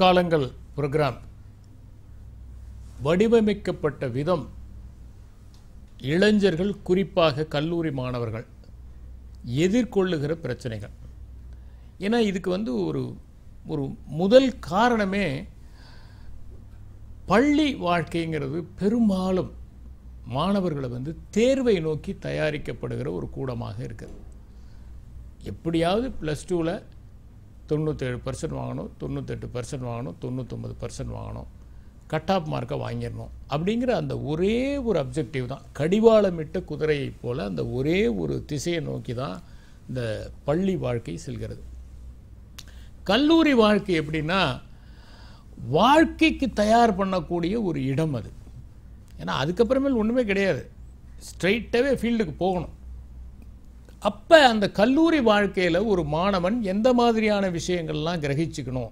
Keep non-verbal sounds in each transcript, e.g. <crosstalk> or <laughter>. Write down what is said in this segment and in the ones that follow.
காலங்கள் ப்ரோக்ராம் வடிவமைக்கப்பட்ட விதம் இளைஞர்கள் குறிப்பாக கல்லூரி மாணவர்கள் எதிர்கொள்ளுகிற பிரச்சனைகள் ஏன்னா இதுக்கு வந்து ஒரு ஒரு முதல் காரணமே பள்ளி வாழ்க்கைங்கிறது பெரும்பாலும் மாணவர்களை வந்து தேர்வை நோக்கி தயாரிக்கப்படுகிற ஒரு கூடமாக இருக்குது எப்படியாவது ப்ளஸ் டூவில் தொண்ணூற்றேழு பர்சன்ட் வாங்கணும் தொண்ணூற்றெட்டு பர்சன்ட் வாங்கணும் தொண்ணூற்றொம்பது பர்சன்ட் வாங்கணும் கட் ஆஃப் மார்க்கை வாங்கிடணும் அப்படிங்கிற அந்த ஒரே ஒரு அப்ஜெக்டிவ் தான் கடிவாளமிட்ட குதிரையை போல் அந்த ஒரே ஒரு திசையை நோக்கி தான் இந்த பள்ளி வாழ்க்கை செல்கிறது கல்லூரி வாழ்க்கை எப்படின்னா வாழ்க்கைக்கு தயார் பண்ணக்கூடிய ஒரு இடம் அது ஏன்னா அதுக்கப்புறமேல் ஒன்றுமே கிடையாது ஸ்ட்ரெயிட்டாகவே ஃபீல்டுக்கு போகணும் அப்போ அந்த கல்லூரி வாழ்க்கையில் ஒரு மாணவன் எந்த மாதிரியான விஷயங்கள்லாம் கிரகிச்சுக்கணும்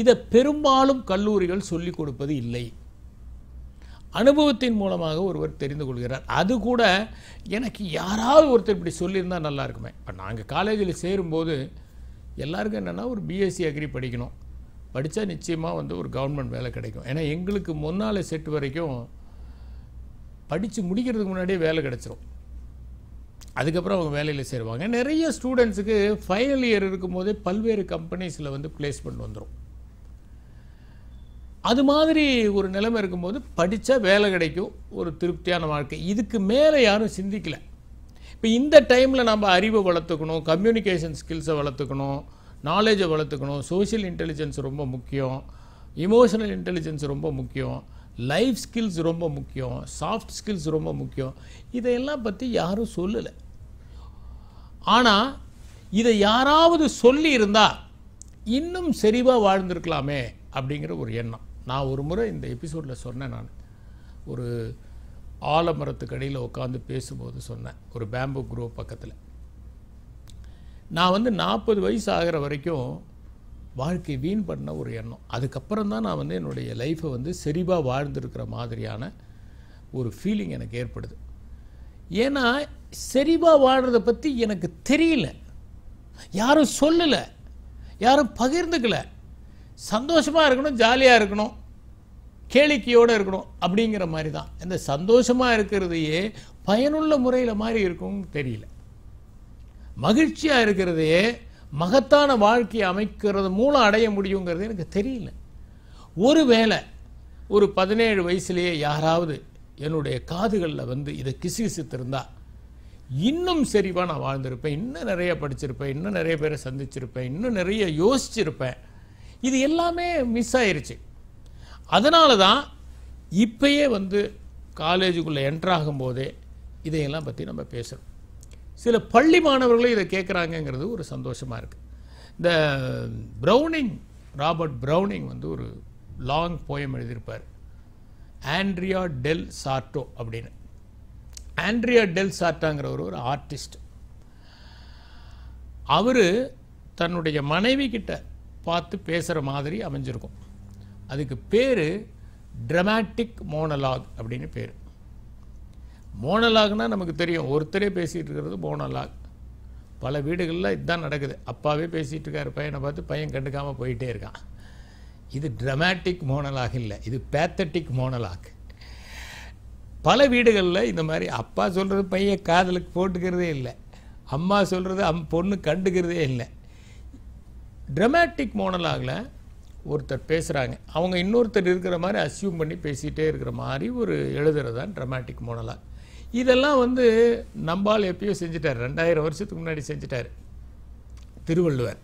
இதை பெரும்பாலும் கல்லூரிகள் சொல்லிக் கொடுப்பது இல்லை அனுபவத்தின் மூலமாக ஒருவர் தெரிந்து கொள்கிறார் அது கூட எனக்கு யாராவது ஒருத்தர் இப்படி சொல்லியிருந்தால் நல்லா இருக்குமே இப்போ நாங்கள் காலேஜில் சேரும்போது எல்லாருக்கும் என்னென்னா ஒரு பிஎஸ்சி அக்ரி படிக்கணும் படித்தா நிச்சயமாக வந்து ஒரு கவர்மெண்ட் வேலை கிடைக்கும் ஏன்னா எங்களுக்கு முன்னால் செட்டு வரைக்கும் படித்து முடிக்கிறதுக்கு முன்னாடியே வேலை கிடச்சிரும் அதுக்கப்புறம் அவங்க வேலையில் சேருவாங்க நிறைய ஸ்டூடெண்ட்ஸுக்கு ஃபைனல் இயர் இருக்கும்போதே பல்வேறு கம்பெனிஸில் வந்து பிளேஸ்மெண்ட் வந்துடும் அது மாதிரி ஒரு நிலைமை இருக்கும்போது படித்தா வேலை கிடைக்கும் ஒரு திருப்தியான வாழ்க்கை இதுக்கு மேலே யாரும் சிந்திக்கலை இப்போ இந்த டைமில் நம்ம அறிவை வளர்த்துக்கணும் கம்யூனிகேஷன் ஸ்கில்ஸை வளர்த்துக்கணும் நாலேஜை வளர்த்துக்கணும் சோஷியல் இன்டெலிஜென்ஸ் ரொம்ப முக்கியம் இமோஷனல் இன்டெலிஜென்ஸ் ரொம்ப முக்கியம் லைஃப் ஸ்கில்ஸ் ரொம்ப முக்கியம் சாஃப்ட் ஸ்கில்ஸ் ரொம்ப முக்கியம் இதையெல்லாம் பற்றி யாரும் சொல்லலை ஆனால் இதை யாராவது சொல்லி இருந்தால் இன்னும் செறிவாக வாழ்ந்திருக்கலாமே அப்படிங்கிற ஒரு எண்ணம் நான் ஒரு முறை இந்த எபிசோடில் சொன்னேன் நான் ஒரு ஆலமரத்துக்கு அடியில் உட்காந்து பேசும்போது சொன்னேன் ஒரு பேம்பு குரோ பக்கத்தில் நான் வந்து நாற்பது வயசு ஆகிற வரைக்கும் வாழ்க்கை வீண் பண்ண ஒரு எண்ணம் அதுக்கப்புறம் தான் நான் வந்து என்னுடைய லைஃப்பை வந்து செறிவாக வாழ்ந்துருக்கிற மாதிரியான ஒரு ஃபீலிங் எனக்கு ஏற்படுது ஏன்னா செறிவாக வாழ்கிறத பற்றி எனக்கு தெரியல யாரும் சொல்லலை யாரும் பகிர்ந்துக்கலை சந்தோஷமாக இருக்கணும் ஜாலியாக இருக்கணும் கேளிக்கையோடு இருக்கணும் அப்படிங்கிற மாதிரி தான் இந்த சந்தோஷமாக இருக்கிறதையே பயனுள்ள முறையில் மாதிரி இருக்கும்னு தெரியல மகிழ்ச்சியாக இருக்கிறதையே மகத்தான வாழ்க்கையை அமைக்கிறது மூலம் அடைய முடியுங்கிறது எனக்கு தெரியல ஒருவேளை ஒரு பதினேழு வயசுலேயே யாராவது என்னுடைய காதுகளில் வந்து இதை கிசு இன்னும் செறிவாக நான் வாழ்ந்திருப்பேன் இன்னும் நிறைய படிச்சிருப்பேன் இன்னும் நிறைய பேரை சந்திச்சிருப்பேன் இன்னும் நிறைய யோசிச்சிருப்பேன் இது எல்லாமே மிஸ் ஆயிடுச்சு அதனால தான் இப்பயே வந்து காலேஜுக்குள்ளே என்ட்ராகும் போதே இதையெல்லாம் பற்றி நம்ம பேசுகிறோம் சில பள்ளி மாணவர்களும் இதை கேட்குறாங்கங்கிறது ஒரு சந்தோஷமாக இருக்குது இந்த ப்ரௌனிங் ராபர்ட் ப்ரௌனிங் வந்து ஒரு லாங் போயம் எழுதியிருப்பார் ஆண்ட்ரியா டெல் சார்ட்டோ அப்படின்னு ஆண்ட்ரியா டெல் சாட்டாங்கிறவர் ஒரு ஆர்டிஸ்ட் அவர் தன்னுடைய மனைவி கிட்ட பார்த்து பேசுகிற மாதிரி அமைஞ்சிருக்கும் அதுக்கு பேர் ட்ரமாட்டிக் மோனலாக் அப்படின்னு பேர் மோனலாக்னால் நமக்கு தெரியும் ஒருத்தரே பேசிகிட்டு இருக்கிறது மோனலாக் பல வீடுகளில் இதுதான் நடக்குது அப்பாவே பேசிகிட்டு இருக்கார் பையனை பார்த்து பையன் கண்டுக்காமல் போயிட்டே இருக்கான் இது ட்ரமாட்டிக் மோனலாக் இல்லை இது பேத்தட்டிக் மோனலாக் பல வீடுகளில் இந்த மாதிரி அப்பா சொல்கிறது பையன் காதலுக்கு போட்டுக்கிறதே இல்லை அம்மா சொல்கிறது அம் பொண்ணு கண்டுக்கிறதே இல்லை ட்ரமேட்டிக் மோனலாகில் ஒருத்தர் பேசுகிறாங்க அவங்க இன்னொருத்தர் இருக்கிற மாதிரி அசியூம் பண்ணி பேசிகிட்டே இருக்கிற மாதிரி ஒரு எழுதுறது தான் ட்ரமேட்டிக் மோனலாக இதெல்லாம் வந்து நம்பால் எப்பயோ செஞ்சிட்டார் ரெண்டாயிரம் வருஷத்துக்கு முன்னாடி செஞ்சிட்டார் திருவள்ளுவர்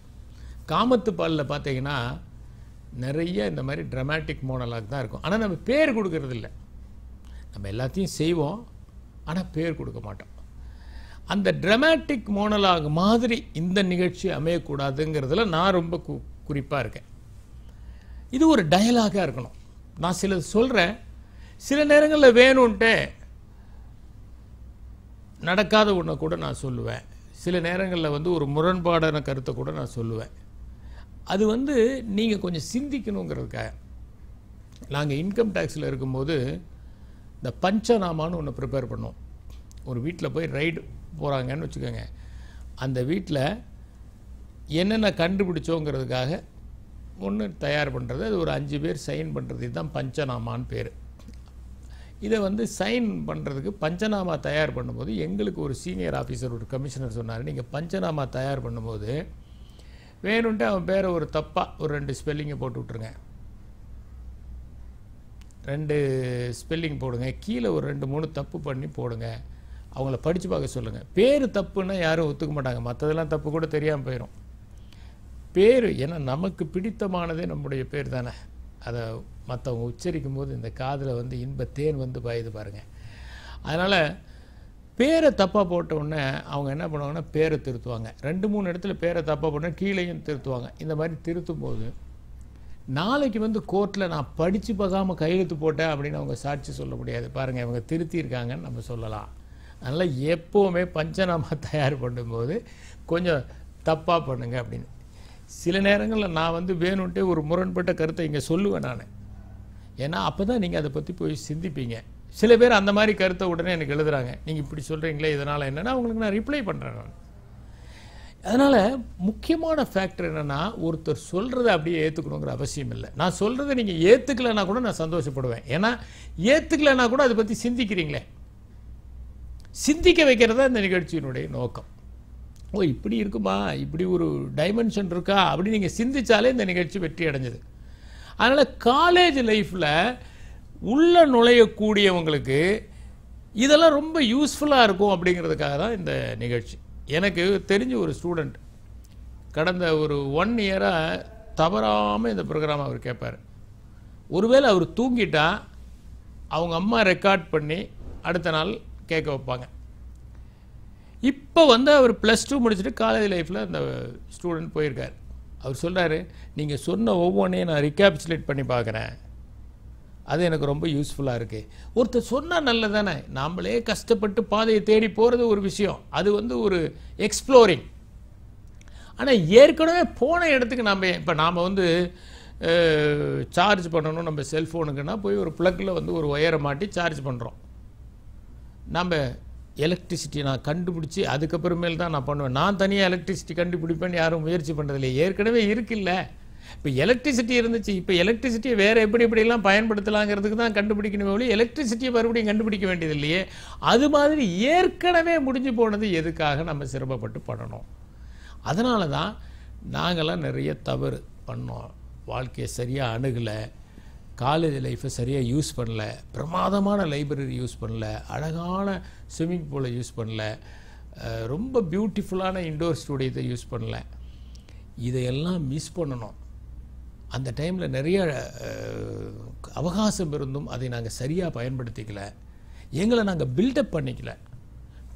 காமத்து பாலில் பார்த்தீங்கன்னா நிறைய இந்த மாதிரி ட்ரமேட்டிக் மோனலாக் தான் இருக்கும் ஆனால் நம்ம பேர் கொடுக்கறதில்ல நம்ம எல்லாத்தையும் செய்வோம் ஆனால் பேர் கொடுக்க மாட்டோம் அந்த ட்ரமேட்டிக் மோனலாக மாதிரி இந்த நிகழ்ச்சி அமையக்கூடாதுங்கிறதுல நான் ரொம்ப கு குறிப்பாக இருக்கேன் இது ஒரு டயலாகாக இருக்கணும் நான் சிலது சொல்கிறேன் சில நேரங்களில் வேணும்ன்ட்டு நடக்காத ஒன்றை கூட நான் சொல்லுவேன் சில நேரங்களில் வந்து ஒரு முரண்பாடான கருத்தை கூட நான் சொல்லுவேன் அது வந்து நீங்கள் கொஞ்சம் சிந்திக்கணுங்கிறதுக்காக நாங்கள் இன்கம் டேக்ஸில் இருக்கும்போது இந்த பஞ்சநாமான்னு ஒன்று ப்ரிப்பேர் பண்ணும் ஒரு வீட்டில் போய் ரைடு போகிறாங்கன்னு வச்சுக்கோங்க அந்த வீட்டில் என்னென்ன கண்டுபிடிச்சோங்கிறதுக்காக ஒன்று தயார் பண்ணுறது அது ஒரு அஞ்சு பேர் சைன் பண்ணுறது இதுதான் பஞ்சநாமான்னு பேர் இதை வந்து சைன் பண்ணுறதுக்கு பஞ்சநாமா தயார் பண்ணும்போது எங்களுக்கு ஒரு சீனியர் ஆஃபீஸர் ஒரு கமிஷனர் சொன்னார் நீங்கள் பஞ்சநாமா தயார் பண்ணும்போது வேணுன்ட்டு அவன் பேரை ஒரு தப்பாக ஒரு ரெண்டு ஸ்பெல்லிங்கை போட்டு விட்ருங்க ரெண்டு ஸ்பெல்லிங் போடுங்க கீழே ஒரு ரெண்டு மூணு தப்பு பண்ணி போடுங்க அவங்கள படித்து பார்க்க சொல்லுங்கள் பேர் தப்புன்னா யாரும் ஒத்துக்க மாட்டாங்க மற்றதெல்லாம் தப்பு கூட தெரியாமல் போயிடும் பேர் ஏன்னா நமக்கு பிடித்தமானதே நம்முடைய பேர் தானே அதை மற்றவங்க உச்சரிக்கும் போது இந்த காதில் வந்து இன்ப தேன் வந்து பாயுது பாருங்கள் அதனால் பேரை தப்பாக போட்டவுடனே அவங்க என்ன பண்ணுவாங்கன்னா பேரை திருத்துவாங்க ரெண்டு மூணு இடத்துல பேரை தப்பாக போட்டால் கீழேயும் திருத்துவாங்க இந்த மாதிரி திருத்தும் போது நாளைக்கு வந்து கோர்ட்டில் நான் படித்து பார்க்காமல் கையெழுத்து போட்டேன் அப்படின்னு அவங்க சாட்சி சொல்ல முடியாது பாருங்கள் இவங்க திருத்தியிருக்காங்கன்னு நம்ம சொல்லலாம் அதனால் எப்போவுமே பஞ்சநாமா <laughs> தயார் பண்ணும்போது கொஞ்சம் தப்பாக பண்ணுங்க அப்படின்னு சில நேரங்களில் நான் வந்து வேணும்ன்ட்டு ஒரு முரண்பட்ட கருத்தை இங்கே சொல்லுவேன் நான் ஏன்னா அப்போ தான் நீங்கள் அதை பற்றி போய் சிந்திப்பீங்க சில பேர் அந்த மாதிரி கருத்தை உடனே எனக்கு எழுதுகிறாங்க நீங்கள் இப்படி சொல்கிறீங்களே இதனால் என்னென்னா அவங்களுக்கு நான் ரிப்ளை பண்ணுறேன் நான் அதனால் முக்கியமான ஃபேக்டர் என்னென்னா ஒருத்தர் சொல்கிறத அப்படியே ஏற்றுக்கணுங்கிற அவசியம் இல்லை நான் சொல்கிறத நீங்கள் ஏற்றுக்கலைன்னா கூட நான் சந்தோஷப்படுவேன் ஏன்னா ஏற்றுக்கலைன்னா கூட அதை பற்றி சிந்திக்கிறீங்களே சிந்திக்க வைக்கிறதா இந்த நிகழ்ச்சியினுடைய நோக்கம் ஓ இப்படி இருக்குமா இப்படி ஒரு டைமென்ஷன் இருக்கா அப்படி நீங்கள் சிந்திச்சாலே இந்த நிகழ்ச்சி வெற்றி அடைஞ்சது அதனால் காலேஜ் லைஃப்பில் உள்ளே நுழையக்கூடியவங்களுக்கு இதெல்லாம் ரொம்ப யூஸ்ஃபுல்லாக இருக்கும் அப்படிங்கிறதுக்காக தான் இந்த நிகழ்ச்சி எனக்கு தெரிஞ்ச ஒரு ஸ்டூடெண்ட் கடந்த ஒரு ஒன் இயராக தவறாமல் இந்த ப்ரோக்ராம் அவர் கேட்பார் ஒருவேளை அவர் தூங்கிட்டால் அவங்க அம்மா ரெக்கார்ட் பண்ணி அடுத்த நாள் கேட்க வைப்பாங்க இப்போ வந்து அவர் ப்ளஸ் டூ முடிச்சுட்டு காலேஜ் லைஃப்பில் அந்த ஸ்டூடெண்ட் போயிருக்கார் அவர் சொல்கிறாரு நீங்கள் சொன்ன ஒவ்வொன்றையும் நான் ரிகாப்சுலேட் பண்ணி பார்க்குறேன் அது எனக்கு ரொம்ப யூஸ்ஃபுல்லாக இருக்குது ஒருத்தர் சொன்னால் நல்லது தானே நாம்ளே கஷ்டப்பட்டு பாதையை தேடி போகிறது ஒரு விஷயம் அது வந்து ஒரு எக்ஸ்ப்ளோரிங் ஆனால் ஏற்கனவே போன இடத்துக்கு நாம் இப்போ நாம் வந்து சார்ஜ் பண்ணணும் நம்ம செல்ஃபோனுக்குன்னா போய் ஒரு ப்ளக்கில் வந்து ஒரு ஒயரை மாட்டி சார்ஜ் பண்ணுறோம் நம்ம எலக்ட்ரிசிட்டி நான் கண்டுபிடிச்சி அதுக்கப்புறமேல் தான் நான் பண்ணுவேன் நான் தனியாக எலக்ட்ரிசிட்டி கண்டுபிடிப்பேன்னு யாரும் முயற்சி பண்ணுறதில்ல ஏற்கனவே இருக்குல்ல இப்போ எலக்ட்ரிசிட்டி இருந்துச்சு இப்போ எலக்ட்ரிசிட்டியை வேறு எப்படி எப்படிலாம் பயன்படுத்தலாங்கிறதுக்கு தான் கண்டுபிடிக்கணுமே ஒழி எலக்ட்ரிசிட்டியை மறுபடியும் கண்டுபிடிக்க வேண்டியது இல்லையே அது மாதிரி ஏற்கனவே முடிஞ்சு போனது எதுக்காக நம்ம சிரமப்பட்டு படணும் அதனால தான் நாங்களாம் நிறைய தவறு பண்ணோம் வாழ்க்கையை சரியாக அணுகலை காலேஜ் லைஃப்பை சரியாக யூஸ் பண்ணல பிரமாதமான லைப்ரரி யூஸ் பண்ணல அழகான ஸ்விம்மிங் பூலை யூஸ் பண்ணல ரொம்ப பியூட்டிஃபுல்லான இண்டோர் ஸ்டூடியத்தை யூஸ் பண்ணல இதையெல்லாம் மிஸ் பண்ணணும் அந்த டைமில் நிறைய அவகாசம் இருந்தும் அதை நாங்கள் சரியாக பயன்படுத்திக்கல எங்களை நாங்கள் பில்டப் பண்ணிக்கல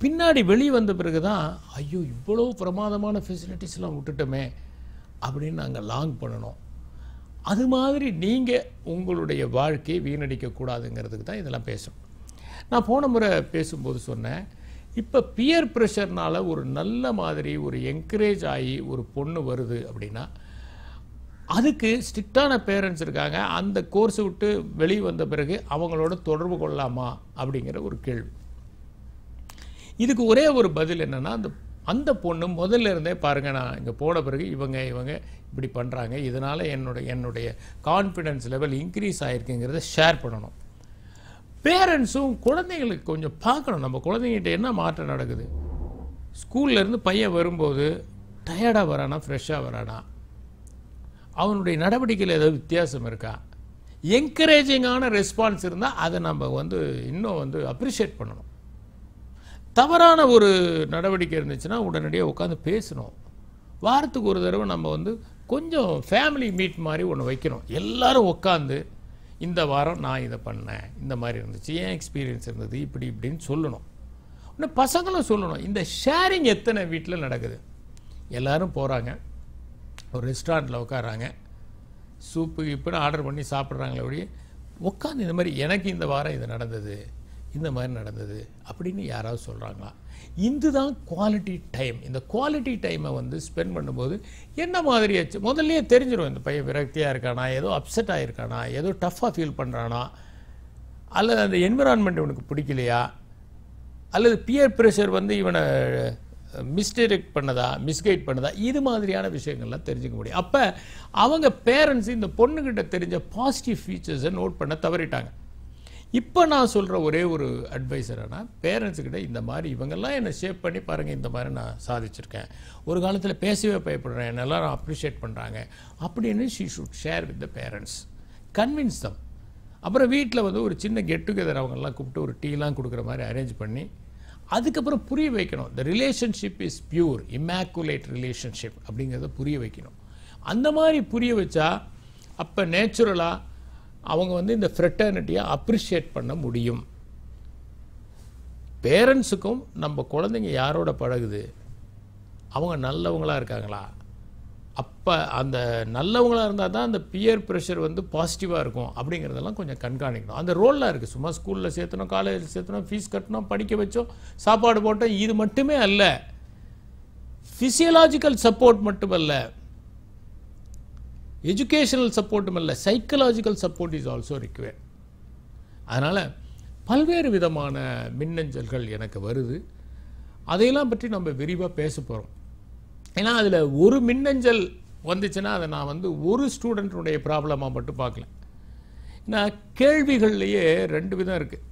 பின்னாடி வெளியே வந்த பிறகு தான் ஐயோ இவ்வளோ பிரமாதமான ஃபெசிலிட்டிஸ்லாம் விட்டுட்டோமே அப்படின்னு நாங்கள் லாங் பண்ணணும் அது மாதிரி நீங்கள் உங்களுடைய வாழ்க்கையை வீணடிக்கக்கூடாதுங்கிறதுக்கு தான் இதெல்லாம் பேசும் நான் போன முறை பேசும்போது சொன்னேன் இப்போ பியர் ப்ரெஷர்னால் ஒரு நல்ல மாதிரி ஒரு என்கரேஜ் ஆகி ஒரு பொண்ணு வருது அப்படின்னா அதுக்கு ஸ்ட்ரிக்டான பேரண்ட்ஸ் இருக்காங்க அந்த கோர்ஸ் விட்டு வெளியே வந்த பிறகு அவங்களோட தொடர்பு கொள்ளலாமா அப்படிங்கிற ஒரு கேள்வி இதுக்கு ஒரே ஒரு பதில் என்னென்னா அந்த அந்த பொண்ணு முதல்ல இருந்தே பாருங்கள் நான் இங்கே போன பிறகு இவங்க இவங்க இப்படி பண்ணுறாங்க இதனால் என்னுடைய என்னுடைய கான்ஃபிடென்ஸ் லெவல் இன்க்ரீஸ் ஆகிருக்குங்கிறத ஷேர் பண்ணணும் பேரண்ட்ஸும் குழந்தைங்களுக்கு கொஞ்சம் பார்க்கணும் நம்ம குழந்தைங்கிட்ட என்ன மாற்றம் நடக்குது ஸ்கூல்லேருந்து பையன் வரும்போது டயர்டாக வரானா ஃப்ரெஷ்ஷாக வரானா அவனுடைய நடவடிக்கையில் ஏதாவது வித்தியாசம் இருக்கா என்கரேஜிங்கான ரெஸ்பான்ஸ் இருந்தால் அதை நம்ம வந்து இன்னும் வந்து அப்ரிஷியேட் பண்ணணும் தவறான ஒரு நடவடிக்கை இருந்துச்சுன்னா உடனடியாக உட்காந்து பேசணும் வாரத்துக்கு ஒரு தடவை நம்ம வந்து கொஞ்சம் ஃபேமிலி மீட் மாதிரி ஒன்று வைக்கணும் எல்லோரும் உட்காந்து இந்த வாரம் நான் இதை பண்ணேன் இந்த மாதிரி இருந்துச்சு ஏன் எக்ஸ்பீரியன்ஸ் இருந்தது இப்படி இப்படின்னு சொல்லணும் இன்னும் பசங்களும் சொல்லணும் இந்த ஷேரிங் எத்தனை வீட்டில் நடக்குது எல்லோரும் போகிறாங்க ஒரு ரெஸ்டாரண்ட்டில் உட்காராங்க சூப்பு இப்படின்னு ஆர்டர் பண்ணி சாப்பிட்றாங்களே அப்படியே உட்காந்து இந்த மாதிரி எனக்கு இந்த வாரம் இது நடந்தது இந்த மாதிரி நடந்தது அப்படின்னு யாராவது சொல்கிறாங்களா தான் குவாலிட்டி டைம் இந்த குவாலிட்டி டைமை வந்து ஸ்பெண்ட் பண்ணும்போது என்ன மாதிரி ஆச்சு முதல்லையே தெரிஞ்சிடும் இந்த பையன் விரக்தியாக இருக்கானா ஏதோ அப்செட் ஆகிருக்கானா ஏதோ டஃப்பாக ஃபீல் பண்ணுறானா அல்லது அந்த என்விரான்மெண்ட் இவனுக்கு பிடிக்கலையா அல்லது பியர் ப்ரெஷர் வந்து இவனை மிஸ்டைரக்ட் பண்ணதா மிஸ்கைட் பண்ணதா இது மாதிரியான விஷயங்கள்லாம் தெரிஞ்சுக்க முடியும் அப்போ அவங்க பேரண்ட்ஸ் இந்த பொண்ணுக்கிட்ட தெரிஞ்ச பாசிட்டிவ் ஃபீச்சர்ஸை நோட் பண்ண தவறிட்டாங்க இப்போ நான் சொல்கிற ஒரே ஒரு அட்வைசரானா பேரண்ட்ஸுக்கிட்ட இந்த மாதிரி இவங்கெல்லாம் என்னை ஷேப் பண்ணி பாருங்கள் இந்த மாதிரி நான் சாதிச்சிருக்கேன் ஒரு காலத்தில் பேசவே பயப்படுறேன் என்னெல்லாம் அப்ரிஷியேட் பண்ணுறாங்க அப்படின்னு she should share with the parents convince them அப்புறம் வீட்டில் வந்து ஒரு சின்ன கெட் டுகெதர் அவங்கெல்லாம் கூப்பிட்டு ஒரு டீலாம் கொடுக்குற மாதிரி அரேஞ்ச் பண்ணி அதுக்கப்புறம் புரிய வைக்கணும் the relationship is pure immaculate relationship அப்படிங்கிறத புரிய வைக்கணும் அந்த மாதிரி புரிய வச்சா அப்போ நேச்சுரலாக அவங்க வந்து இந்த ஃப்ரெட்டர்னிட்டியை அப்ரிஷியேட் பண்ண முடியும் பேரண்ட்ஸுக்கும் நம்ம குழந்தைங்க யாரோட பழகுது அவங்க நல்லவங்களாக இருக்காங்களா அப்போ அந்த நல்லவங்களாக இருந்தால் தான் அந்த பியர் ப்ரெஷர் வந்து பாசிட்டிவாக இருக்கும் அப்படிங்கிறதெல்லாம் கொஞ்சம் கண்காணிக்கணும் அந்த ரோல்லாம் இருக்குது சும்மா ஸ்கூலில் சேர்த்தணும் காலேஜில் சேர்த்தணும் ஃபீஸ் கட்டணும் படிக்க வச்சோம் சாப்பாடு போட்டோம் இது மட்டுமே அல்ல ஃபிசியலாஜிக்கல் சப்போர்ட் மட்டுமல்ல எஜுகேஷனல் சப்போர்ட்டும் அல்ல psychological support is also require அதனால் பல்வேறு விதமான மின்னஞ்சல்கள் எனக்கு வருது அதையெல்லாம் பற்றி நம்ம விரிவாக பேச போகிறோம் ஏன்னா அதில் ஒரு மின்னஞ்சல் வந்துச்சுன்னா அதை நான் வந்து ஒரு ஸ்டூடெண்ட்டுடைய ப்ராப்ளமாக மட்டும் பார்க்கல ஏன்னா கேள்விகள்லையே ரெண்டு விதம் இருக்குது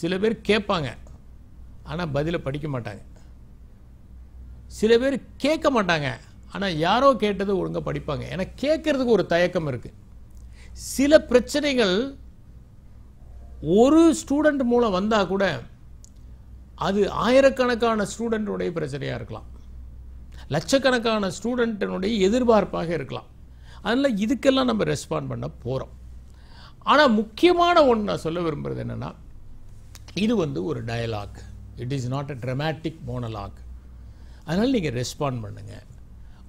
சில பேர் கேட்பாங்க ஆனால் பதிலை படிக்க மாட்டாங்க சில பேர் கேட்க மாட்டாங்க ஆனால் யாரோ கேட்டது ஒழுங்காக படிப்பாங்க ஏன்னா கேட்குறதுக்கு ஒரு தயக்கம் இருக்குது சில பிரச்சனைகள் ஒரு ஸ்டூடெண்ட் மூலம் வந்தால் கூட அது ஆயிரக்கணக்கான ஸ்டூடெண்ட்டுடைய பிரச்சனையாக இருக்கலாம் லட்சக்கணக்கான ஸ்டூடெண்ட்டினுடைய எதிர்பார்ப்பாக இருக்கலாம் அதனால் இதுக்கெல்லாம் நம்ம ரெஸ்பாண்ட் பண்ண போகிறோம் ஆனால் முக்கியமான ஒன்று நான் சொல்ல விரும்புகிறது என்னென்னா இது வந்து ஒரு dialogue it is not a dramatic monologue அதனால் நீங்கள் ரெஸ்பாண்ட் பண்ணுங்கள்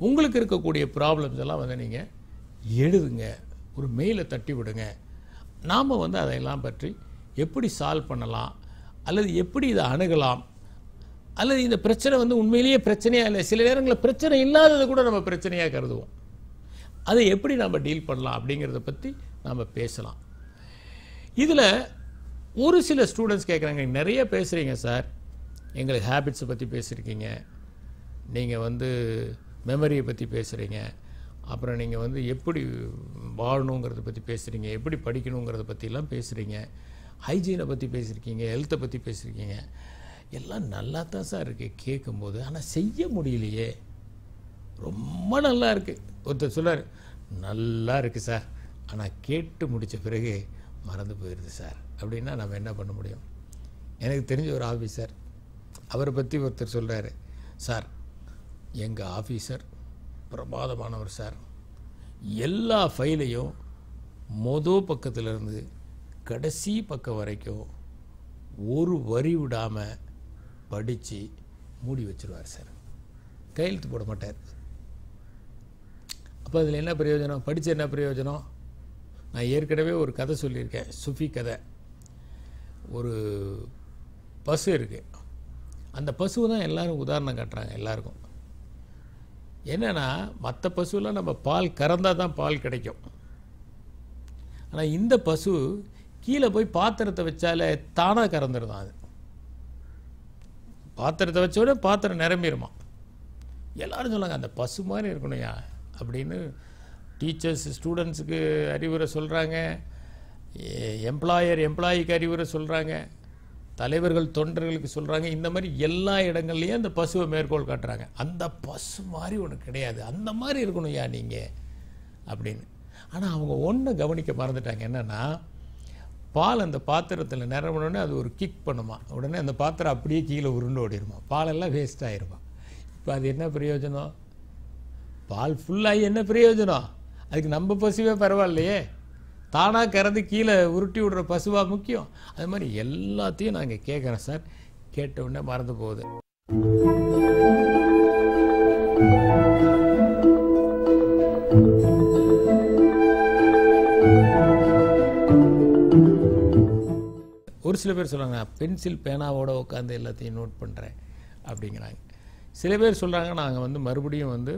உங்களுக்கு இருக்கக்கூடிய ப்ராப்ளம்ஸ் எல்லாம் வந்து நீங்கள் எழுதுங்க ஒரு மெயிலை தட்டி விடுங்க நாம் வந்து அதையெல்லாம் பற்றி எப்படி சால்வ் பண்ணலாம் அல்லது எப்படி இதை அணுகலாம் அல்லது இந்த பிரச்சனை வந்து உண்மையிலேயே பிரச்சனையாக இல்லை சில நேரங்களில் பிரச்சனை இல்லாததை கூட நம்ம பிரச்சனையாக கருதுவோம் அதை எப்படி நம்ம டீல் பண்ணலாம் அப்படிங்கிறத பற்றி நாம் பேசலாம் இதில் ஒரு சில ஸ்டூடெண்ட்ஸ் கேட்குறாங்க நிறைய பேசுகிறீங்க சார் எங்களுக்கு ஹேபிட்ஸை பற்றி பேசியிருக்கீங்க நீங்கள் வந்து மெமரியை பற்றி பேசுகிறீங்க அப்புறம் நீங்கள் வந்து எப்படி வாழணுங்கிறத பற்றி பேசுகிறீங்க எப்படி படிக்கணுங்கிறத பற்றிலாம் பேசுகிறீங்க ஹைஜீனை பற்றி பேசியிருக்கீங்க ஹெல்த்தை பற்றி பேசியிருக்கீங்க எல்லாம் நல்லா தான் சார் இருக்குது கேட்கும்போது ஆனால் செய்ய முடியலையே ரொம்ப நல்லா இருக்குது ஒருத்தர் சொல்லார் நல்லா இருக்குது சார் ஆனால் கேட்டு முடித்த பிறகு மறந்து போயிடுது சார் அப்படின்னா நம்ம என்ன பண்ண முடியும் எனக்கு தெரிஞ்ச ஒரு ஆஃபீஸர் அவரை பற்றி ஒருத்தர் சொல்கிறாரு சார் எங்கள் ஆஃபீஸர் பிரமாதமானவர் சார் எல்லா ஃபைலையும் மொதல் பக்கத்துலேருந்து கடைசி பக்கம் வரைக்கும் ஒரு வரி விடாமல் படித்து மூடி வச்சுருவார் சார் கையெழுத்து போட மாட்டார் அப்போ அதில் என்ன பிரயோஜனம் படித்த என்ன பிரயோஜனம் நான் ஏற்கனவே ஒரு கதை சொல்லியிருக்கேன் சுஃபி கதை ஒரு பசு இருக்குது அந்த பசுவை தான் எல்லோரும் உதாரணம் காட்டுறாங்க எல்லாருக்கும் என்னென்னா மற்ற பசுவெலாம் நம்ம பால் கறந்தால் தான் பால் கிடைக்கும் ஆனால் இந்த பசு கீழே போய் பாத்திரத்தை வச்சாலே தானாக கறந்துருந்தான் அது பாத்திரத்தை வச்சோடனே பாத்திரம் நிரம்பிடுமா எல்லோரும் சொன்னாங்க அந்த பசு மாதிரி இருக்கணும்யா அப்படின்னு டீச்சர்ஸ் ஸ்டூடெண்ட்ஸுக்கு அறிவுரை சொல்கிறாங்க எம்ப்ளாயர் எம்ப்ளாயிக்கு அறிவுரை சொல்கிறாங்க தலைவர்கள் தொண்டர்களுக்கு சொல்கிறாங்க இந்த மாதிரி எல்லா இடங்கள்லையும் அந்த பசுவை மேற்கோள் காட்டுறாங்க அந்த பசு மாதிரி ஒன்று கிடையாது அந்த மாதிரி இருக்கணும் யா நீங்கள் அப்படின்னு ஆனால் அவங்க ஒன்று கவனிக்க மறந்துட்டாங்க என்னென்னா பால் அந்த பாத்திரத்தில் நிரம்பினோடனே அது ஒரு கிக் பண்ணுமா உடனே அந்த பாத்திரம் அப்படியே கீழே உருண்டு ஓடிடுமா பாலெல்லாம் வேஸ்ட் ஆகிருமா இப்போ அது என்ன பிரயோஜனம் பால் ஃபுல்லாகி என்ன பிரயோஜனம் அதுக்கு நம்ம பசுவே பரவாயில்லையே தானாக கறந்து கீழே உருட்டி விடுற பசுவாக முக்கியம் அது மாதிரி எல்லாத்தையும் நாங்கள் கேட்குறோம் சார் கேட்ட உடனே மறந்து போகுது சில பேர் சொல்கிறாங்க நான் பென்சில் பேனாவோடு உட்காந்து எல்லாத்தையும் நோட் பண்ணுறேன் அப்படிங்கிறாங்க சில பேர் சொல்கிறாங்க நாங்கள் வந்து மறுபடியும் வந்து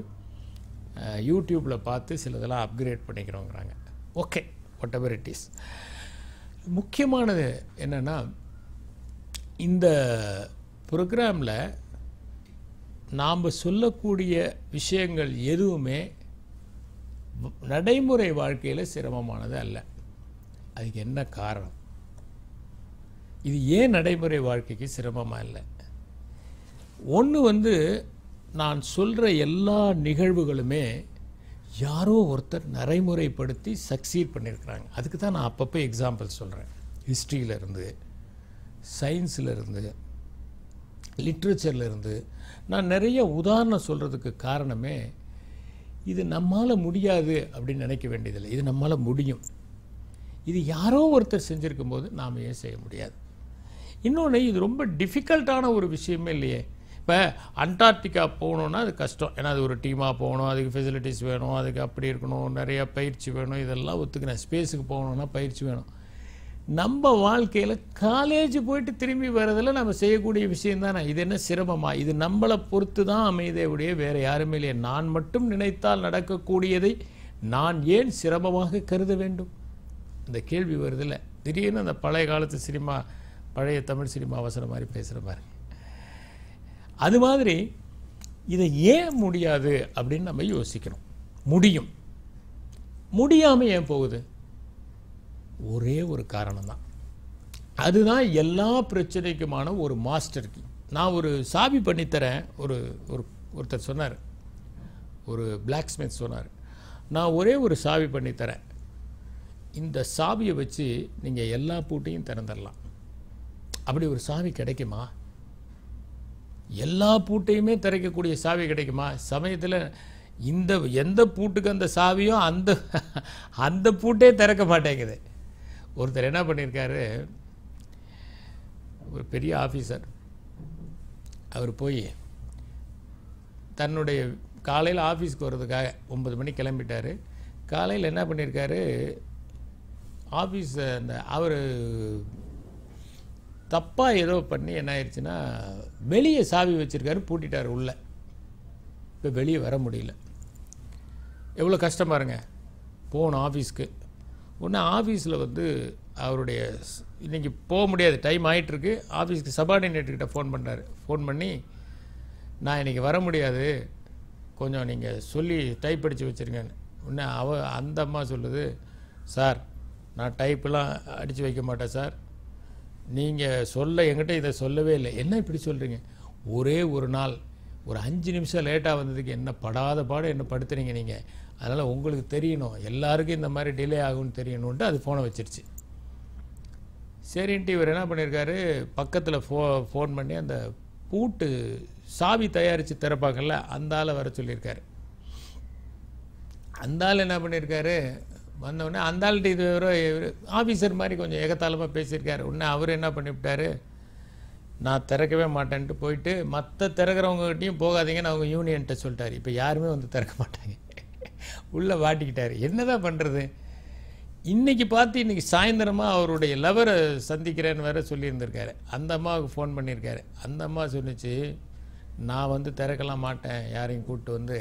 யூடியூப்பில் பார்த்து சிலதெல்லாம் அப்கிரேட் பண்ணிக்கிறோங்கிறாங்க okay whatever it is முக்கியமானது என்னென்னா இந்த ப்ரோக்ராமில் நாம் சொல்லக்கூடிய விஷயங்கள் எதுவுமே நடைமுறை வாழ்க்கையில் சிரமமானது அல்ல அதுக்கு என்ன காரணம் இது ஏன் நடைமுறை வாழ்க்கைக்கு சிரமமாக இல்லை ஒன்று வந்து நான் சொல்கிற எல்லா நிகழ்வுகளுமே யாரோ ஒருத்தர் நடைமுறைப்படுத்தி சக்சீட் பண்ணியிருக்கிறாங்க அதுக்கு தான் நான் அப்பப்போ எக்ஸாம்பிள் சொல்கிறேன் ஹிஸ்ட்ரியிலேருந்து சயின்ஸிலேருந்து லிட்ரேச்சர்லேருந்து நான் நிறைய உதாரணம் சொல்கிறதுக்கு காரணமே இது நம்மால் முடியாது அப்படின்னு நினைக்க வேண்டியதில்லை இது நம்மால் முடியும் இது யாரோ ஒருத்தர் செஞ்சுருக்கும் போது நாம் ஏன் செய்ய முடியாது இன்னொன்று இது ரொம்ப டிஃபிகல்ட்டான ஒரு விஷயமே இல்லையே இப்போ அண்டார்டிகா போகணுன்னா அது கஷ்டம் ஏன்னா அது ஒரு டீமாக போகணும் அதுக்கு ஃபெசிலிட்டிஸ் வேணும் அதுக்கு அப்படி இருக்கணும் நிறையா பயிற்சி வேணும் இதெல்லாம் ஒத்துக்கிறேன் ஸ்பேஸுக்கு போகணுன்னா பயிற்சி வேணும் நம்ம வாழ்க்கையில் காலேஜ் போயிட்டு திரும்பி வரதில் நம்ம செய்யக்கூடிய விஷயம் தானே இது என்ன சிரமமாக இது நம்மளை பொறுத்து தான் அமைதே உடைய வேறு யாருமே இல்லையே நான் மட்டும் நினைத்தால் நடக்கக்கூடியதை நான் ஏன் சிரமமாக கருத வேண்டும் அந்த கேள்வி வருதில்லை திடீர்னு அந்த பழைய காலத்து சினிமா பழைய தமிழ் சினிமா அவசரம் மாதிரி பேசுகிற மாதிரி அது மாதிரி இதை ஏன் முடியாது அப்படின்னு நம்ம யோசிக்கணும் முடியும் முடியாமல் ஏன் போகுது ஒரே ஒரு காரணம் தான் அதுதான் எல்லா பிரச்சனைக்குமான ஒரு மாஸ்டருக்கு நான் ஒரு சாவி பண்ணித்தரேன் ஒரு ஒரு ஒருத்தர் சொன்னார் ஒரு பிளாக் ஸ்மித் சொன்னார் நான் ஒரே ஒரு சாவி பண்ணித்தரேன் இந்த சாவியை வச்சு நீங்கள் எல்லா பூட்டையும் திறந்துடலாம் அப்படி ஒரு சாவி கிடைக்குமா எல்லா பூட்டையுமே திறக்கக்கூடிய சாவி கிடைக்குமா சமயத்தில் இந்த எந்த பூட்டுக்கு அந்த சாவியும் அந்த அந்த பூட்டே திறக்க மாட்டேங்குது ஒருத்தர் என்ன பண்ணியிருக்காரு ஒரு பெரிய ஆஃபீஸர் அவர் போய் தன்னுடைய காலையில் ஆஃபீஸ்க்கு வர்றதுக்காக ஒம்பது மணிக்கு கிளம்பிட்டார் காலையில் என்ன பண்ணியிருக்காரு ஆஃபீஸ் அந்த அவர் தப்பாக ஏதோ பண்ணி என்ன ஆயிடுச்சுன்னா வெளியே சாவி வச்சுருக்காரு பூட்டிட்டார் உள்ளே இப்போ வெளியே வர முடியல எவ்வளோ கஷ்டம் பாருங்க போகணும் ஆஃபீஸ்க்கு ஒன்று ஆஃபீஸில் வந்து அவருடைய இன்றைக்கி போக முடியாது டைம் ஆகிட்டுருக்கு ஆஃபீஸ்க்கு சபார்டினேட்டுக்கிட்ட ஃபோன் பண்ணுறாரு ஃபோன் பண்ணி நான் இன்றைக்கி வர முடியாது கொஞ்சம் நீங்கள் சொல்லி டைப் அடித்து வச்சுருங்கன்னு உடனே அவ அந்த அம்மா சொல்லுது சார் நான் டைப்பெலாம் அடித்து வைக்க மாட்டேன் சார் நீங்கள் சொல்ல எங்கிட்ட இதை சொல்லவே இல்லை என்ன இப்படி சொல்கிறீங்க ஒரே ஒரு நாள் ஒரு அஞ்சு நிமிஷம் லேட்டாக வந்ததுக்கு என்ன படாத பாடு என்ன படுத்துறீங்க நீங்கள் அதனால் உங்களுக்கு தெரியணும் எல்லாருக்கும் இந்த மாதிரி டிலே ஆகும்னு தெரியணுன்ட்டு அது ஃபோனை வச்சிருச்சு சரின்ட்டு இவர் என்ன பண்ணியிருக்காரு பக்கத்தில் ஃபோ ஃபோன் பண்ணி அந்த பூட்டு சாவி தயாரித்து திறப்பாங்கல்ல அந்த ஆள் வர சொல்லியிருக்காரு அந்த ஆள் என்ன பண்ணியிருக்காரு வந்தவுடனே அந்த ஆள்கிட்ட இது ஆஃபீஸர் மாதிரி கொஞ்சம் ஏகத்தாளமாக பேசியிருக்காரு உடனே அவர் என்ன பண்ணிவிட்டார் நான் திறக்கவே மாட்டேன்ட்டு போயிட்டு மற்ற திறக்கிறவங்ககிட்டையும் போகாதீங்கன்னு அவங்க யூனியன்கிட்ட சொல்லிட்டார் இப்போ யாருமே வந்து திறக்க மாட்டாங்க உள்ளே வாட்டிக்கிட்டார் என்ன தான் பண்ணுறது இன்றைக்கி பார்த்து இன்றைக்கி சாயந்தரமாக அவருடைய லவரை சந்திக்கிறேன்னு வேற சொல்லியிருந்திருக்காரு அந்த அம்மாவுக்கு ஃபோன் பண்ணியிருக்காரு அந்த அம்மா சொன்னிச்சு நான் வந்து திறக்கலாம் மாட்டேன் யாரையும் கூப்பிட்டு வந்து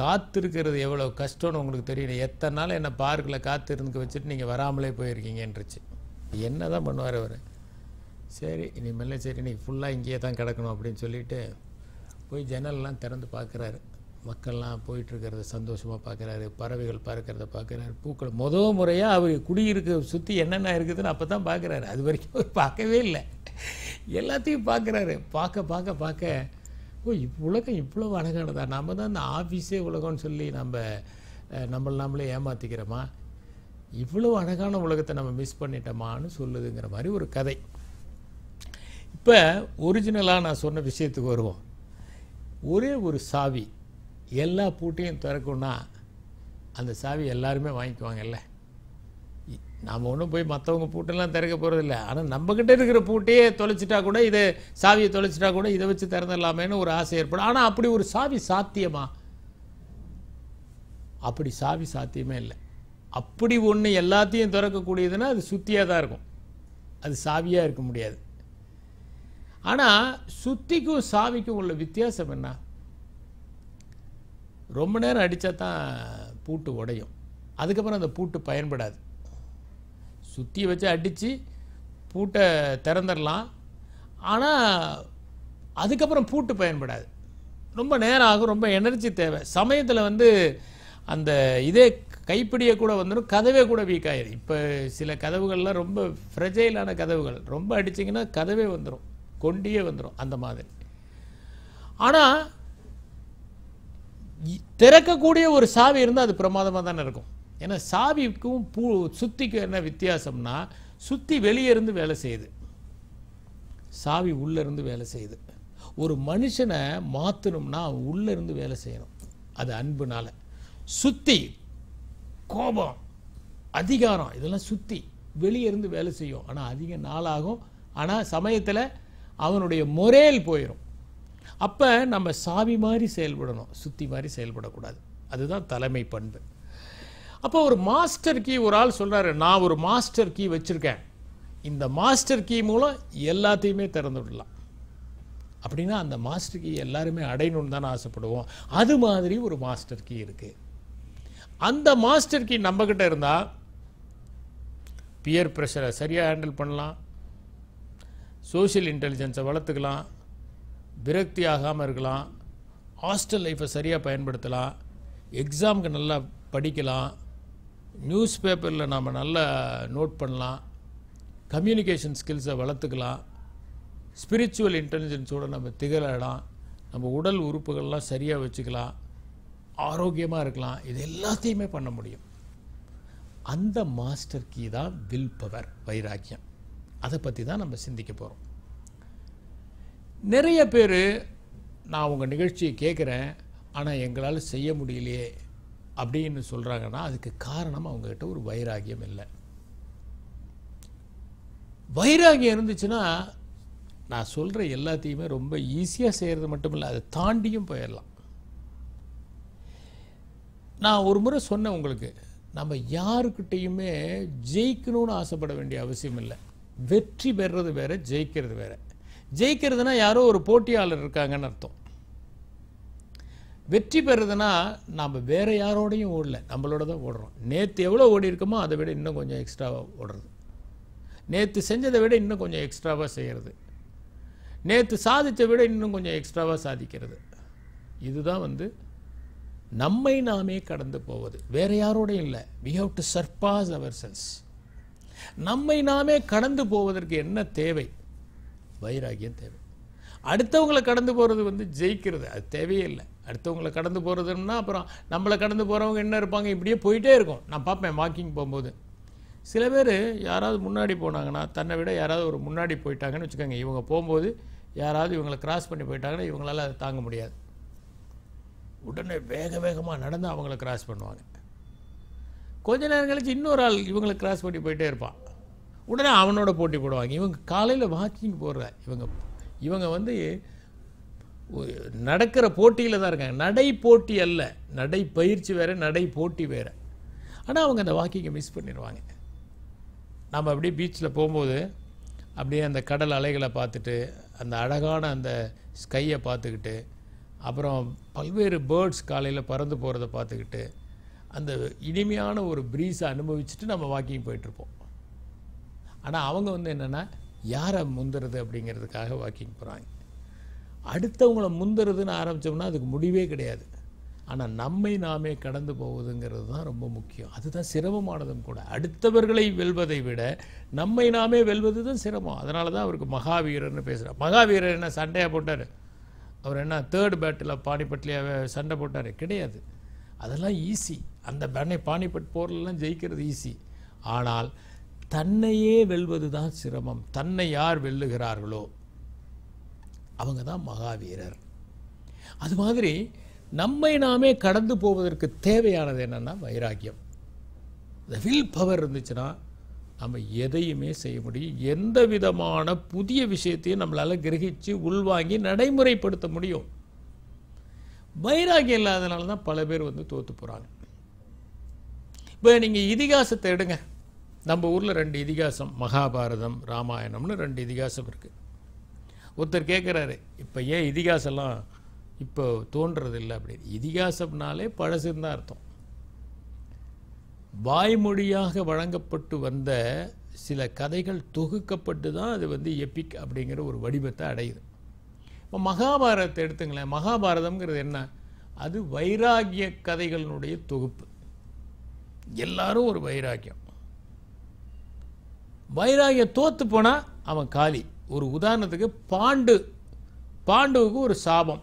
காத்திருக்கிறது எவ்வளோ கஷ்டம்னு உங்களுக்கு தெரியல எத்தனை நாள் என்னை பார்க்கில் காத்து இருந்துக்க வச்சுட்டு நீங்கள் வராமலே போயிருக்கீங்கன்றுச்சு என்ன தான் பண்ணுவார் அவர் சரி இனிமேல் சரி இன்றைக்கி ஃபுல்லாக இங்கேயே தான் கிடக்கணும் அப்படின்னு சொல்லிவிட்டு போய் ஜன்னல்லாம் திறந்து பார்க்குறாரு மக்கள்லாம் போயிட்டுருக்கிறத சந்தோஷமாக பார்க்குறாரு பறவைகள் பறக்கிறத பார்க்குறாரு பூக்கள் முத முறையாக அவர் குடியிருக்க சுற்றி என்னென்ன இருக்குதுன்னு அப்போ தான் பார்க்குறாரு அது வரைக்கும் பார்க்கவே இல்லை எல்லாத்தையும் பார்க்குறாரு பார்க்க பார்க்க பார்க்க ஓ இவ் உலகம் இவ்வளோ அழகானதா நம்ம தான் இந்த ஆஃபீஸே உலகம்னு சொல்லி நம்ம நம்மளை நம்மளே ஏமாற்றிக்கிறோமா இவ்வளோ அழகான உலகத்தை நம்ம மிஸ் பண்ணிட்டோமான்னு சொல்லுதுங்கிற மாதிரி ஒரு கதை இப்போ ஒரிஜினலாக நான் சொன்ன விஷயத்துக்கு வருவோம் ஒரே ஒரு சாவி எல்லா பூட்டையும் திறக்கும்னா அந்த சாவி எல்லாருமே வாங்கிக்குவாங்கல்ல நாம் ஒன்றும் போய் மற்றவங்க பூட்டெல்லாம் திறக்க போகிறதில்ல ஆனால் நம்மக்கிட்ட இருக்கிற பூட்டையே தொலைச்சிட்டா கூட இதை சாவியை தொலைச்சிட்டா கூட இதை வச்சு திறந்துடலாமேன்னு ஒரு ஆசை ஏற்படும் ஆனால் அப்படி ஒரு சாவி சாத்தியமா அப்படி சாவி சாத்தியமே இல்லை அப்படி ஒன்று எல்லாத்தையும் திறக்கக்கூடியதுன்னா அது சுத்தியாக தான் இருக்கும் அது சாவியாக இருக்க முடியாது ஆனால் சுத்திக்கும் சாவிக்கும் உள்ள வித்தியாசம் என்ன ரொம்ப நேரம் அடித்தா தான் பூட்டு உடையும் அதுக்கப்புறம் அந்த பூட்டு பயன்படாது சுற்றி வச்சு அடித்து பூட்டை திறந்துடலாம் ஆனால் அதுக்கப்புறம் பூட்டு பயன்படாது ரொம்ப நேரம் ஆகும் ரொம்ப எனர்ஜி தேவை சமயத்தில் வந்து அந்த இதே கைப்பிடியை கூட வந்துடும் கதவே கூட வீக் ஆகிடும் இப்போ சில கதவுகள்லாம் ரொம்ப ஃப்ரெஜைலான கதவுகள் ரொம்ப அடிச்சிங்கன்னா கதவே வந்துடும் கொண்டியே வந்துடும் அந்த மாதிரி ஆனால் திறக்கக்கூடிய ஒரு சாவி இருந்தால் அது பிரமாதமாக தானே இருக்கும் ஏன்னா சாவிக்கும் பூ சுத்திக்கும் என்ன வித்தியாசம்னா சுத்தி வெளியே இருந்து வேலை செய்யுது சாவி இருந்து வேலை செய்யுது ஒரு மனுஷனை மாற்றணும்னா அவன் இருந்து வேலை செய்யணும் அது அன்புனால் சுத்தி கோபம் அதிகாரம் இதெல்லாம் சுத்தி வெளியே இருந்து வேலை செய்யும் ஆனால் அதிக நாளாகும் ஆனால் சமயத்தில் அவனுடைய முறையில் போயிடும் அப்போ நம்ம சாவி மாதிரி செயல்படணும் சுத்தி மாதிரி செயல்படக்கூடாது அதுதான் தலைமை பண்பு அப்போ ஒரு மாஸ்டர் கீ ஒரு ஆள் சொல்கிறாரு நான் ஒரு மாஸ்டர் கீ வச்சுருக்கேன் இந்த மாஸ்டர் கீ மூலம் எல்லாத்தையுமே திறந்து விடலாம் அப்படின்னா அந்த மாஸ்டர் கீ எல்லாருமே அடையணும்னு தானே ஆசைப்படுவோம் அது மாதிரி ஒரு மாஸ்டர் கீ இருக்குது அந்த மாஸ்டர் கீ நம்மக்கிட்ட இருந்தால் பியர் ப்ரெஷரை சரியாக ஹேண்டில் பண்ணலாம் சோஷியல் இன்டெலிஜென்ஸை வளர்த்துக்கலாம் விரக்தி ஆகாமல் இருக்கலாம் ஹாஸ்டல் லைஃப்பை சரியாக பயன்படுத்தலாம் எக்ஸாமுக்கு நல்லா படிக்கலாம் நியூஸ் பேப்பரில் நாம் நல்லா நோட் பண்ணலாம் கம்யூனிகேஷன் ஸ்கில்ஸை வளர்த்துக்கலாம் ஸ்பிரிச்சுவல் இன்டெலிஜென்ஸோடு நம்ம திகழலாம் நம்ம உடல் உறுப்புகள்லாம் சரியாக வச்சுக்கலாம் ஆரோக்கியமாக இருக்கலாம் இது எல்லாத்தையுமே பண்ண முடியும் அந்த மாஸ்டர் கீ தான் வில் பவர் வைராக்கியம் அதை பற்றி தான் நம்ம சிந்திக்க போகிறோம் நிறைய பேர் நான் உங்கள் நிகழ்ச்சியை கேட்குறேன் ஆனால் எங்களால் செய்ய முடியலையே அப்படின்னு சொல்கிறாங்கன்னா அதுக்கு காரணம் அவங்கக்கிட்ட ஒரு வைராகியம் இல்லை வைராகியம் இருந்துச்சுன்னா நான் சொல்கிற எல்லாத்தையுமே ரொம்ப ஈஸியாக செய்கிறது மட்டும் இல்லை அதை தாண்டியும் போயிடலாம் நான் ஒரு முறை சொன்னேன் உங்களுக்கு நம்ம யாருக்கிட்டேயுமே ஜெயிக்கணும்னு ஆசைப்பட வேண்டிய அவசியம் இல்லை வெற்றி பெறுறது வேறு ஜெயிக்கிறது வேறு ஜெயிக்கிறதுனா யாரோ ஒரு போட்டியாளர் இருக்காங்கன்னு அர்த்தம் வெற்றி பெறுதுன்னா நம்ம வேறு யாரோடையும் ஓடல நம்மளோட தான் ஓடுறோம் நேற்று எவ்வளோ ஓடி இருக்கோமோ அதை விட இன்னும் கொஞ்சம் எக்ஸ்ட்ராவாக ஓடுறது நேற்று செஞ்சதை விட இன்னும் கொஞ்சம் எக்ஸ்ட்ராவாக செய்கிறது நேற்று சாதித்த விட இன்னும் கொஞ்சம் எக்ஸ்ட்ராவாக சாதிக்கிறது இதுதான் வந்து நம்மை நாமே கடந்து போவது வேறு யாரோடையும் இல்லை we have to surpass ourselves நம்மை நாமே கடந்து போவதற்கு என்ன தேவை வைராகியம் தேவை அடுத்தவங்களை கடந்து போகிறது வந்து ஜெயிக்கிறது அது தேவையே இல்லை அடுத்தவங்களை கடந்து போகிறதுன்னா அப்புறம் நம்மளை கடந்து போகிறவங்க என்ன இருப்பாங்க இப்படியே போயிட்டே இருக்கும் நான் பார்ப்பேன் வாக்கிங் போகும்போது சில பேர் யாராவது முன்னாடி போனாங்கன்னா தன்னை விட யாராவது ஒரு முன்னாடி போயிட்டாங்கன்னு வச்சுக்கோங்க இவங்க போகும்போது யாராவது இவங்களை கிராஸ் பண்ணி போயிட்டாங்கன்னா இவங்களால் அதை தாங்க முடியாது உடனே வேக வேகமாக நடந்து அவங்கள கிராஸ் பண்ணுவாங்க கொஞ்ச நேரம் கழிச்சு இன்னொரு ஆள் இவங்களை கிராஸ் பண்ணி போயிட்டே இருப்பான் உடனே அவனோட போட்டி போடுவாங்க இவங்க காலையில் வாக்கிங் போடுற இவங்க இவங்க வந்து நடக்கிற போட்டியில் தான் இருக்காங்க நடை போட்டி அல்ல நடை பயிற்சி வேறு நடை போட்டி வேறு ஆனால் அவங்க அந்த வாக்கிங்கை மிஸ் பண்ணிடுவாங்க நம்ம அப்படியே பீச்சில் போகும்போது அப்படியே அந்த கடல் அலைகளை பார்த்துட்டு அந்த அழகான அந்த ஸ்கையை பார்த்துக்கிட்டு அப்புறம் பல்வேறு பேர்ட்ஸ் காலையில் பறந்து போகிறத பார்த்துக்கிட்டு அந்த இனிமையான ஒரு ப்ரீஸை அனுபவிச்சுட்டு நம்ம வாக்கிங் போயிட்டுருப்போம் ஆனால் அவங்க வந்து என்னென்னா யாரை முந்துறது அப்படிங்கிறதுக்காக வாக்கிங் போகிறாங்க அடுத்தவங்களை முந்துறதுன்னு ஆரம்பித்தோம்னா அதுக்கு முடிவே கிடையாது ஆனால் நம்மை நாமே கடந்து போவதுங்கிறது தான் ரொம்ப முக்கியம் அதுதான் சிரமமானதும் கூட அடுத்தவர்களை வெல்வதை விட நம்மை நாமே வெல்வது தான் சிரமம் அதனால தான் அவருக்கு மகாவீரர்னு பேசுகிறார் மகாவீரர் என்ன சண்டையாக போட்டார் அவர் என்ன தேர்ட் பேட்டில் பானிபட்லேயே சண்டை போட்டார் கிடையாது அதெல்லாம் ஈஸி அந்த பண்ணை பாணிபட் போர்லெலாம் ஜெயிக்கிறது ஈஸி ஆனால் தன்னையே வெல்வது தான் சிரமம் தன்னை யார் வெல்லுகிறார்களோ அவங்க தான் மகாவீரர் அது மாதிரி நம்மை நாமே கடந்து போவதற்கு தேவையானது என்னென்னா வைராக்கியம் இந்த வில் பவர் இருந்துச்சுன்னா நம்ம எதையுமே செய்ய முடியும் எந்த விதமான புதிய விஷயத்தையும் நம்மளால் கிரகித்து உள்வாங்கி நடைமுறைப்படுத்த முடியும் வைராகியம் இல்லாதனால தான் பல பேர் வந்து தோற்று போகிறாங்க இப்போ நீங்கள் இதிகாசத்தை எடுங்க நம்ம ஊரில் ரெண்டு இதிகாசம் மகாபாரதம் ராமாயணம்னு ரெண்டு இதிகாசம் இருக்குது ஒருத்தர் கேட்குறாரு இப்போ ஏன் இதிகாசெல்லாம் இப்போ தோன்றதில்லை அப்படின்னு இதிகாசம்னாலே பழசுன்னு தான் அர்த்தம் வாய்மொழியாக வழங்கப்பட்டு வந்த சில கதைகள் தொகுக்கப்பட்டு தான் அது வந்து எப்பிக் அப்படிங்கிற ஒரு வடிவத்தை அடையுது இப்போ மகாபாரதத்தை எடுத்துங்களேன் மகாபாரதம்ங்கிறது என்ன அது வைராகிய கதைகளினுடைய தொகுப்பு எல்லாரும் ஒரு வைராக்கியம் வைராகியம் தோற்று போனால் அவன் காலி ஒரு உதாரணத்துக்கு பாண்டு பாண்டுவுக்கு ஒரு சாபம்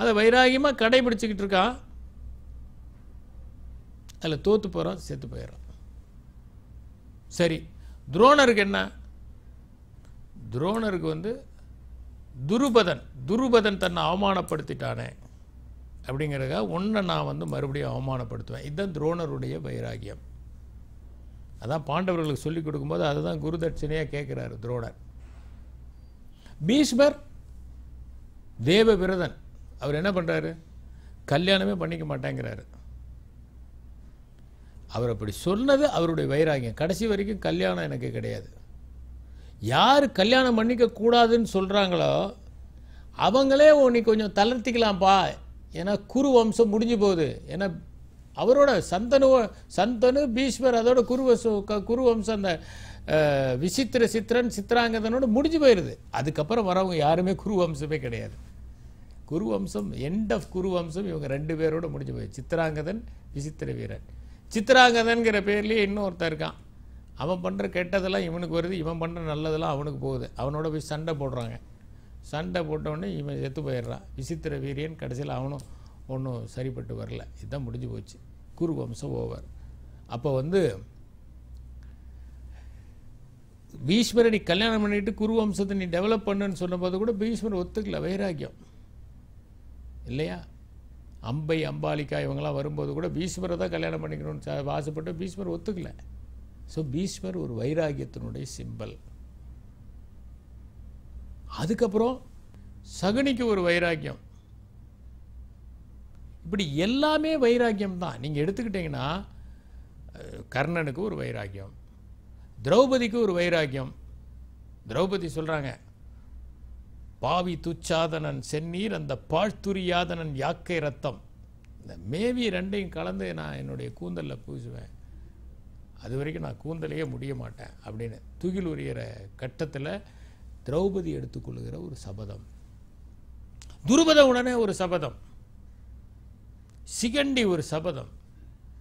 அதை வைராகியமாக கடைபிடிச்சிக்கிட்டு இருக்கான் அதில் தோற்று போகிறான் செத்து போயிடறான் சரி துரோணருக்கு என்ன துரோணருக்கு வந்து துருபதன் துருபதன் தன்னை அவமானப்படுத்திட்டானே அப்படிங்கிறதுக்காக ஒன்றை நான் வந்து மறுபடியும் அவமானப்படுத்துவேன் இதுதான் துரோணருடைய வைராகியம் அதான் பாண்டவர்களுக்கு சொல்லிக் கொடுக்கும்போது அதுதான் குரு தட்சிணையாக கேட்குறாரு துரோணர் பீஷ்மர் தேவ விரதன் அவர் என்ன பண்ணுறாரு கல்யாணமே பண்ணிக்க மாட்டேங்கிறாரு அவர் அப்படி சொன்னது அவருடைய வைராகியம் கடைசி வரைக்கும் கல்யாணம் எனக்கு கிடையாது யார் கல்யாணம் பண்ணிக்க கூடாதுன்னு சொல்கிறாங்களோ அவங்களே உன்னை கொஞ்சம் தளர்த்திக்கலாம்ப்பா ஏன்னா குரு வம்சம் முடிஞ்சு போகுது ஏன்னா அவரோட சந்தனுவ சந்தனு பீஷ்மர் அதோட குருவ குருவம்சம் அந்த விசித்திர சித்திரன் சித்திராங்கதனோடு முடிஞ்சு போயிடுது அதுக்கப்புறம் வரவங்க யாருமே குருவம்சமே கிடையாது குருவம்சம் எண்ட் ஆஃப் குருவம்சம் இவங்க ரெண்டு பேரோட முடிஞ்சு போயிடுது சித்திராங்கதன் விசித்திர வீரன் சித்திராங்கதன்கிற பேர்லேயே இன்னொருத்தர் இருக்கான் அவன் பண்ணுற கெட்டதெல்லாம் இவனுக்கு வருது இவன் பண்ணுற நல்லதெல்லாம் அவனுக்கு போகுது அவனோட போய் சண்டை போடுறாங்க சண்டை போட்டோடனே இவன் செத்து போயிடுறான் விசித்திர வீரியன் கடைசியில் அவனும் ஒன்றும் சரிப்பட்டு வரல இதுதான் முடிஞ்சு போச்சு குரு வம்சம் ஓவர் அப்போ வந்து பீஷ்மரை நீ கல்யாணம் பண்ணிட்டு குரு வம்சத்தை நீ டெவலப் பண்ணுன்னு சொன்னபோது கூட பீஷ்மர் ஒத்துக்கல வைராக்கியம் இல்லையா அம்பை அம்பாலிக்கா இவங்கெல்லாம் வரும்போது கூட பீஷ்மரை தான் கல்யாணம் பண்ணிக்கணும்னு ஆசைப்பட்டு பீஷ்மர் ஒத்துக்கல ஸோ பீஷ்மர் ஒரு வைராகியத்தினுடைய சிம்பல் அதுக்கப்புறம் சகுனிக்கு ஒரு வைராக்கியம் இப்படி எல்லாமே வைராக்கியம் தான் நீங்கள் எடுத்துக்கிட்டிங்கன்னா கர்ணனுக்கு ஒரு வைராக்கியம் திரௌபதிக்கு ஒரு வைராக்கியம் திரௌபதி சொல்கிறாங்க பாவி துச்சாதனன் செந்நீர் அந்த பாழ்த்துரியாதனன் யாக்கை ரத்தம் இந்த மேவி ரெண்டையும் கலந்து நான் என்னுடைய கூந்தலில் பூசுவேன் அது வரைக்கும் நான் கூந்தலையே முடிய மாட்டேன் அப்படின்னு துகில் உரியிற கட்டத்தில் திரௌபதி எடுத்துக்கொள்கிற ஒரு சபதம் துருபத உடனே ஒரு சபதம் சிகண்டி ஒரு சபதம்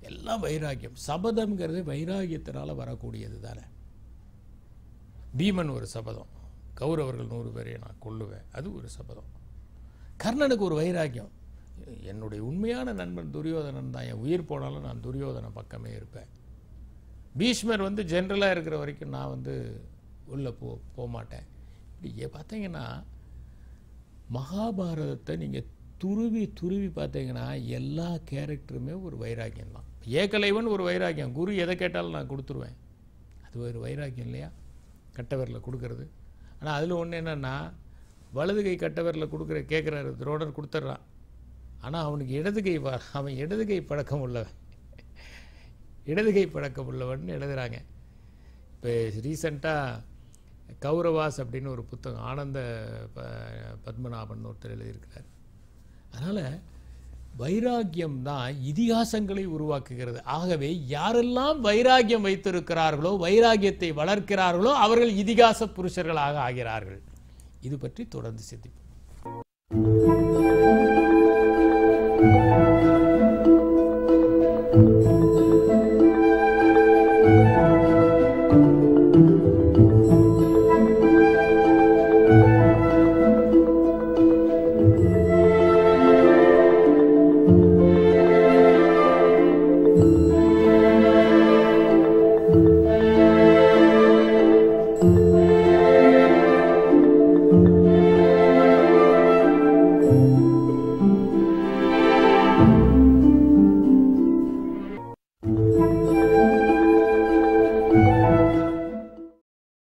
எல்லாம் வைராக்கியம் சபதம்ங்கிறது வைராகியத்தினால் வரக்கூடியது தானே பீமன் ஒரு சபதம் கௌரவர்கள் நூறு பேரை நான் கொள்ளுவேன் அது ஒரு சபதம் கர்ணனுக்கு ஒரு வைராக்கியம் என்னுடைய உண்மையான நண்பன் துரியோதனன் தான் என் உயிர் போனாலும் நான் துரியோதன பக்கமே இருப்பேன் பீஷ்மர் வந்து ஜென்ரலாக இருக்கிற வரைக்கும் நான் வந்து உள்ளே போ போகமாட்டேன் இப்படி பார்த்தீங்கன்னா மகாபாரதத்தை நீங்கள் துருவி துருவி பார்த்தீங்கன்னா எல்லா கேரக்டருமே ஒரு வைராக்கியம் தான் ஏகலைவன் ஒரு வைராக்கியம் குரு எதை கேட்டாலும் நான் கொடுத்துருவேன் அது ஒரு வைராக்கியம் இல்லையா கட்டவரில் கொடுக்கறது ஆனால் அதில் ஒன்று என்னென்னா வலது கை கட்டவரில் கொடுக்குற கேட்குறாரு துரோடர் கொடுத்துட்றான் ஆனால் அவனுக்கு இடது கை அவன் இடது கை பழக்கம் உள்ளவன் இடது கை பழக்கம் உள்ளவன் எழுதுகிறாங்க இப்போ ரீசண்டாக கௌரவாஸ் அப்படின்னு ஒரு புத்தகம் ஆனந்த ப பத்மநாபன் ஒருத்தர் எழுதியிருக்கிறார் அதனால் வைராக்கியம் தான் இதிகாசங்களை உருவாக்குகிறது ஆகவே யாரெல்லாம் வைராக்கியம் வைத்திருக்கிறார்களோ வைராக்கியத்தை வளர்க்கிறார்களோ அவர்கள் இதிகாச புருஷர்களாக ஆகிறார்கள் இது பற்றி தொடர்ந்து சிந்திப்போம்